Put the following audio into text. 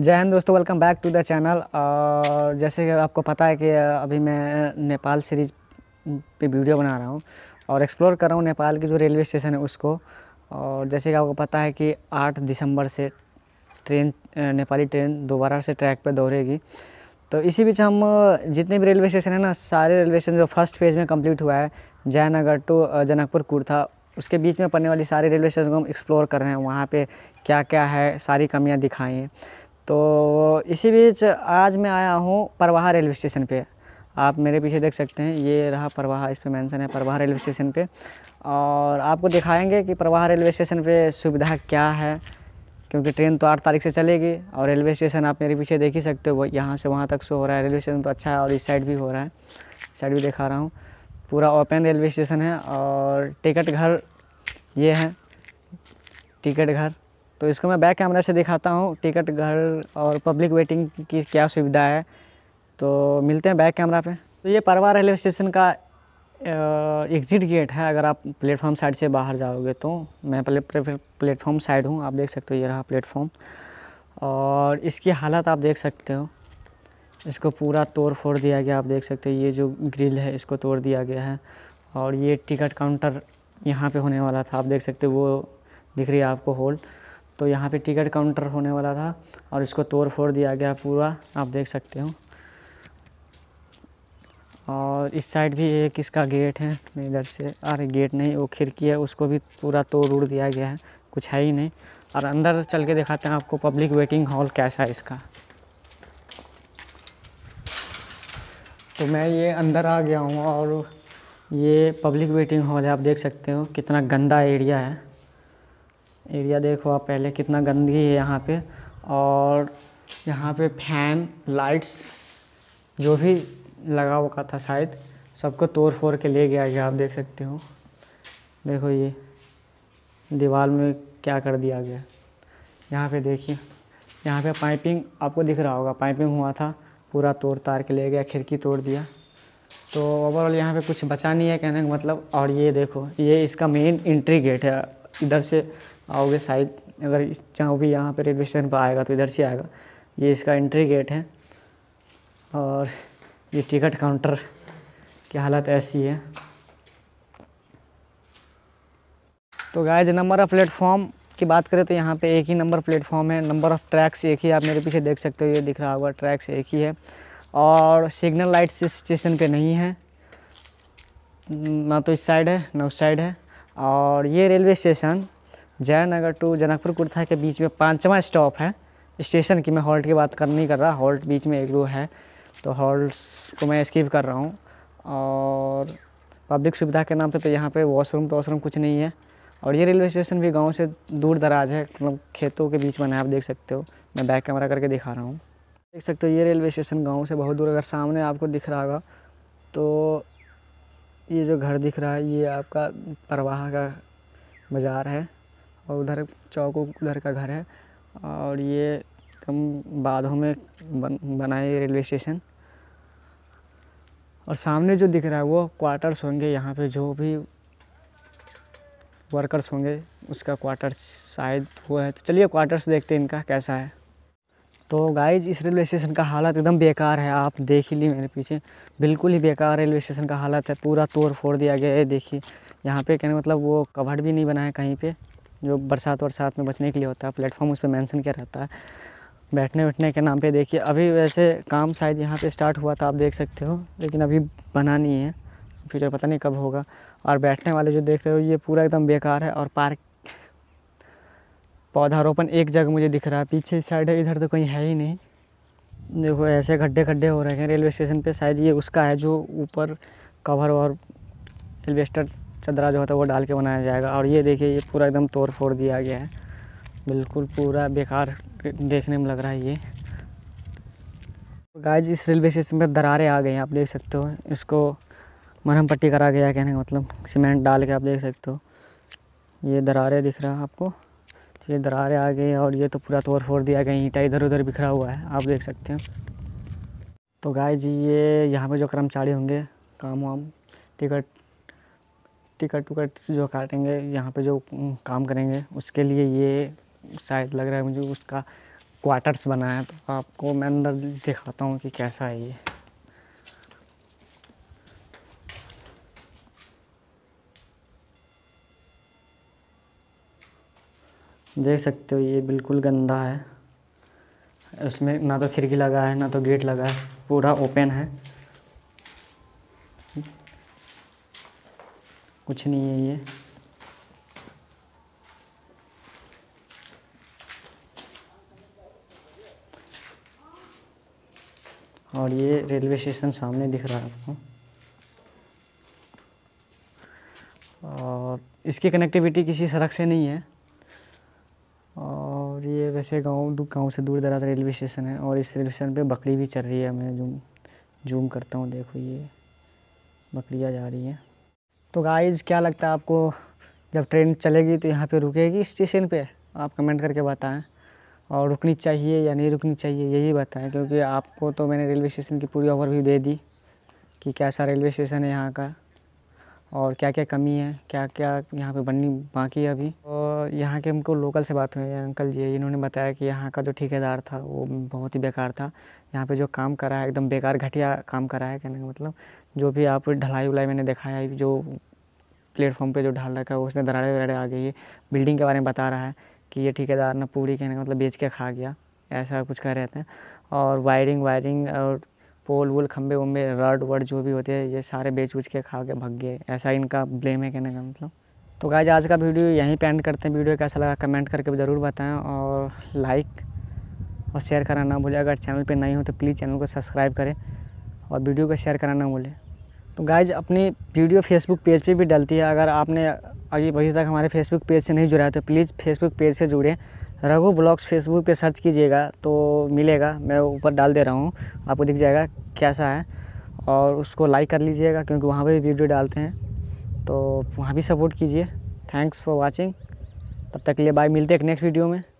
जय हिंद दोस्तों welcome back to the channel और जैसे कि आपको पता है कि अभी मैं नेपाल सीरीज पे वीडियो बना रहा हूँ और एक्सप्लोर कर रहा हूँ नेपाल के जो रेलवे स्टेशन है उसको और जैसे कि आपको पता है कि 8 दिसंबर से ट्रेन नेपाली ट्रेन दोबारा से ट्रैक पे दौड़ेगी तो इसी बीच हम जितने भी रेलवे स्टेशन है ना सारे रेलवे स्टेशन जो फर्स्ट फेज में कम्प्लीट हुआ है जयनगर टू जनकपुर कुर्था उसके बीच में पड़ने वाली सारे रेलवे स्टेशन को हम एक्सप्लोर कर रहे हैं वहाँ पर क्या क्या है सारी कमियाँ दिखाई हैं तो इसी बीच आज मैं आया हूँ परवाहा रेलवे स्टेशन पे आप मेरे पीछे देख सकते हैं ये रहा परवाहा इस पर मैंसन है परवाहा रेलवे स्टेशन पे और आपको दिखाएंगे कि परवाहा रेलवे स्टेशन पे सुविधा क्या है क्योंकि ट्रेन तो आठ तारीख से चलेगी और रेलवे स्टेशन आप मेरे पीछे देख ही सकते हो यहाँ से वहाँ तक शो हो रहा है रेलवे स्टेशन तो अच्छा है और इस साइड भी हो रहा है साइड भी दिखा रहा हूँ पूरा ओपन रेलवे स्टेशन है और टिकट घर ये है टिकट घर तो इसको मैं बैक कैमरा से दिखाता हूँ टिकट घर और पब्लिक वेटिंग की क्या सुविधा है तो मिलते हैं बैक कैमरा पे तो ये परवा रेलवे स्टेशन का एग्ज़िट गेट है अगर आप प्लेटफॉर्म साइड से बाहर जाओगे तो मैं पहले प्लेटफॉर्म साइड हूँ आप देख सकते हो ये रहा प्लेटफॉर्म और इसकी हालत आप देख सकते हो इसको पूरा तोड़ फोड़ दिया गया आप देख सकते हो ये जो ग्रिल है इसको तोड़ दिया गया है और ये टिकट काउंटर यहाँ पे होने वाला था आप देख सकते हो वो दिख रही है आपको होल्ड तो यहाँ पे टिकट काउंटर होने वाला था और इसको तोड़ फोड़ दिया गया पूरा आप देख सकते हो और इस साइड भी एक इसका गेट है इधर से अरे गेट नहीं वो खिड़की है उसको भी पूरा तोड़ उड़ दिया गया है कुछ है ही नहीं और अंदर चल के दिखाते हैं आपको पब्लिक वेटिंग हॉल कैसा है इसका तो मैं ये अंदर आ गया हूँ और ये पब्लिक वेटिंग हॉल है आप देख सकते हो कितना गंदा एरिया है एरिया देखो आप पहले कितना गंदगी है यहाँ पे और यहाँ पे फैन लाइट्स जो भी लगा हुआ था शायद सबको तोड़ फोड़ के ले गया गया आप देख सकते हो देखो ये दीवार में क्या कर दिया गया यहाँ पे देखिए यहाँ पे पाइपिंग आपको दिख रहा होगा पाइपिंग हुआ था पूरा तोड़ तार के ले गया खिड़की तोड़ दिया तो ओवरऑल यहाँ पे कुछ बचा नहीं है कहने का मतलब और ये देखो ये इसका मेन एंट्री गेट है इधर से आओगे साइड अगर इस जहाँ भी यहाँ पर रेलवे स्टेशन पर आएगा तो इधर से आएगा ये इसका एंट्री गेट है और ये टिकट काउंटर की हालत ऐसी है तो गाय नंबर ऑफ़ प्लेटफॉर्म की बात करें तो यहाँ पे एक ही नंबर प्लेटफॉर्म है नंबर ऑफ़ ट्रैक्स एक ही आप मेरे पीछे देख सकते हो ये दिख रहा होगा ट्रैक्स एक ही है और सिग्नल लाइट्स इस स्टेशन पे नहीं है ना तो इस साइड है ना उस साइड है और ये railway station Jaynagar to Janakpur Kurtha के बीच में पाँचवा स्टॉप है स्टेशन की मैं हॉल्ट की बात कर नहीं कर रहा हॉल्ट बीच में एक दो है तो हॉल्ट्स को मैं स्किप कर रहा हूँ और पब्लिक सुविधा के नाम पे तो यहाँ पे वॉशरूम तो वॉशरूम कुछ नहीं है और ये रेलवे स्टेशन भी गांव से दूर दराज है मतलब खेतों के बीच बना है आप देख सकते हो मैं बैक कैमरा करके दिखा रहा हूँ देख सकते हो ये रेलवे स्टेशन गाँव से बहुत दूर अगर सामने आपको दिख रहा होगा तो ये जो घर दिख रहा है ये आपका परवाह का बाज़ार है और उधर चौक उधर का घर है और ये कम बाधों में बन बनाए रेलवे स्टेशन और सामने जो दिख रहा है वो क्वार्टर्स होंगे यहाँ पे जो भी वर्कर्स होंगे उसका क्वार्टर्स शायद वो है तो चलिए क्वार्टर्स देखते हैं इनका कैसा है तो गाइज इस रेलवे स्टेशन का हालत एकदम बेकार है आप देख ही ली मेरे पीछे बिल्कुल ही बेकार रेलवे स्टेशन का हालत है पूरा तोड़ फोड़ दिया गया है देखिए यहाँ पे कहने मतलब वो कवर भी नहीं बना है कहीं पे जो बरसात वरसात में बचने के लिए होता है प्लेटफॉर्म उस पर मैंसन किया रहता है बैठने उठने के नाम पे देखिए अभी वैसे काम शायद यहाँ पे स्टार्ट हुआ था आप देख सकते हो लेकिन अभी बना नहीं है फ्यूचर पता नहीं कब होगा और बैठने वाले जो देख रहे हो ये पूरा एकदम बेकार है और पार्क पौधारोपण एक जगह मुझे दिख रहा है पीछे साइड है इधर तो कहीं है ही नहीं देखो ऐसे खड्डे खड्डे हो रहे हैं रेलवे स्टेशन पे शायद ये उसका है जो ऊपर कवर और एल्वेस्टर चदरा जो होता है वो डाल के बनाया जाएगा और ये देखिए ये पूरा एकदम तोड़ फोड़ दिया गया है बिल्कुल पूरा बेकार देखने में लग रहा है ये गाइज इस रेलवे स्टेशन पर दरारें आ गई हैं आप देख सकते हो इसको मरहम पट्टी करा गया कहने का मतलब सीमेंट डाल के आप देख सकते हो ये दरारें दिख रहा है आपको तो ये दरारें आ गई और ये तो पूरा तोड़ फोड़ दिया गया ईंटा इधर उधर बिखरा हुआ है आप देख सकते हो तो गाय जी ये यहाँ पे जो कर्मचारी होंगे काम वाम टिकट टिकट विकट जो काटेंगे यहाँ पे जो काम करेंगे उसके लिए ये शायद लग रहा है मुझे उसका क्वार्टर्स बना है तो आपको मैं अंदर दिखाता हूँ कि कैसा है ये देख सकते हो ये बिल्कुल गंदा है उसमें ना तो खिड़की लगा है ना तो गेट लगा है पूरा ओपन है कुछ नहीं है ये और ये रेलवे स्टेशन सामने दिख रहा है आपको और इसकी कनेक्टिविटी किसी सड़क से नहीं है और ये वैसे गांव गांव से दूर दराज रेलवे स्टेशन है और इस रेलवे स्टेशन पे बकरी भी चल रही है मैं जूम जूम करता हूँ देखो ये बकरियाँ जा रही हैं तो गाइज क्या लगता है आपको जब ट्रेन चलेगी तो यहाँ पे रुकेगी स्टेशन पे आप कमेंट करके बताएं और रुकनी चाहिए या नहीं रुकनी चाहिए यही बताएं क्योंकि आपको तो मैंने रेलवे स्टेशन की पूरी भी दे दी कि कैसा रेलवे स्टेशन है यहाँ का और क्या क्या कमी है क्या क्या यहाँ पे बननी बाकी है अभी और यहाँ के हमको लोकल से बात हुई अंकल जी इन्होंने बताया कि यहाँ का जो ठेकेदार था वो बहुत ही बेकार था यहाँ पे जो काम करा है एकदम बेकार घटिया काम करा है कहने का मतलब जो भी आप ढलाई उलाई मैंने देखा है जो प्लेटफॉर्म पे जो ढाल रखा है उसमें दराड़े वराड़े आ गई है बिल्डिंग के बारे में बता रहा है कि ये ठेकेदार ना पूरी कहने का मतलब बेच के खा गया ऐसा कुछ कह रहे थे और वायरिंग वायरिंग और पोल वोल खम्बे वम्बे रड वर्ड जो भी होते हैं ये सारे बेच उच के खा के भग गए ऐसा इनका ब्लेम है कहने का मतलब तो गाय आज का वीडियो यहीं पे एंड करते हैं वीडियो कैसा लगा कमेंट करके ज़रूर बताएं और लाइक और शेयर करना ना भूलें अगर चैनल पे नहीं हो तो प्लीज़ चैनल को सब्सक्राइब करें और वीडियो को शेयर करना ना भूलें तो गाइज अपनी वीडियो फेसबुक पेज पे भी डलती है अगर आपने अभी अभी तक हमारे फेसबुक पेज से नहीं जुड़ा है तो प्लीज़ फेसबुक पेज से जुड़ें रघु ब्लॉग्स फेसबुक पे सर्च कीजिएगा तो मिलेगा मैं ऊपर डाल दे रहा हूँ आपको दिख जाएगा कैसा है और उसको लाइक कर लीजिएगा क्योंकि वहाँ पर भी वीडियो डालते हैं तो वहाँ भी सपोर्ट कीजिए थैंक्स फॉर वॉचिंग तब तक के लिए बाय मिलते हैं नेक्स्ट वीडियो में